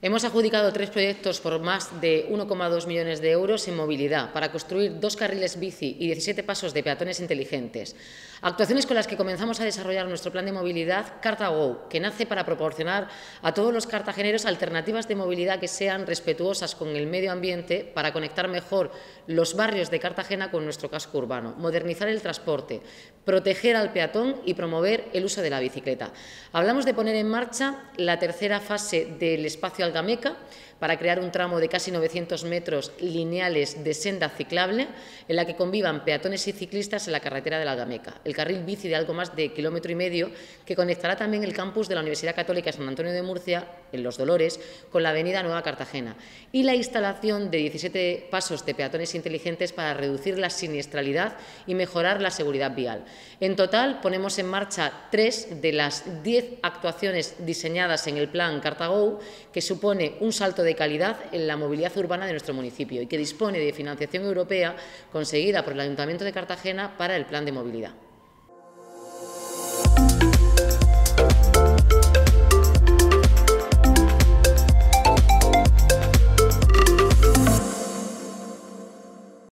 Hemos adjudicado tres proyectos por más de 1,2 millones de euros en movilidad para construir dos carriles bici y 17 pasos de peatones inteligentes. Actuaciones con las que comenzamos a desarrollar nuestro plan de movilidad CartaGo, que nace para proporcionar a todos los cartageneros alternativas de movilidad que sean respetuosas con el medio ambiente para conectar mejor los barrios de Cartagena con nuestro casco urbano, modernizar el transporte, proteger al peatón y promover el uso de la bicicleta. Hablamos de poner en marcha la tercera fase del espacio Algameca para crear un tramo de casi 900 metros lineales de senda ciclable en la que convivan peatones y ciclistas en la carretera de la Algameca. El carril bici de algo más de kilómetro y medio que conectará también el campus de la Universidad Católica San Antonio de Murcia, en Los Dolores, con la avenida Nueva Cartagena. Y la instalación de 17 pasos de peatones inteligentes para reducir la siniestralidad y mejorar la seguridad vial. En total, ponemos en marcha tres de las diez actuaciones diseñadas en el plan Cartago, que supone supone un salto de calidad en la movilidad urbana de nuestro municipio y que dispone de financiación europea conseguida por el Ayuntamiento de Cartagena para el Plan de Movilidad.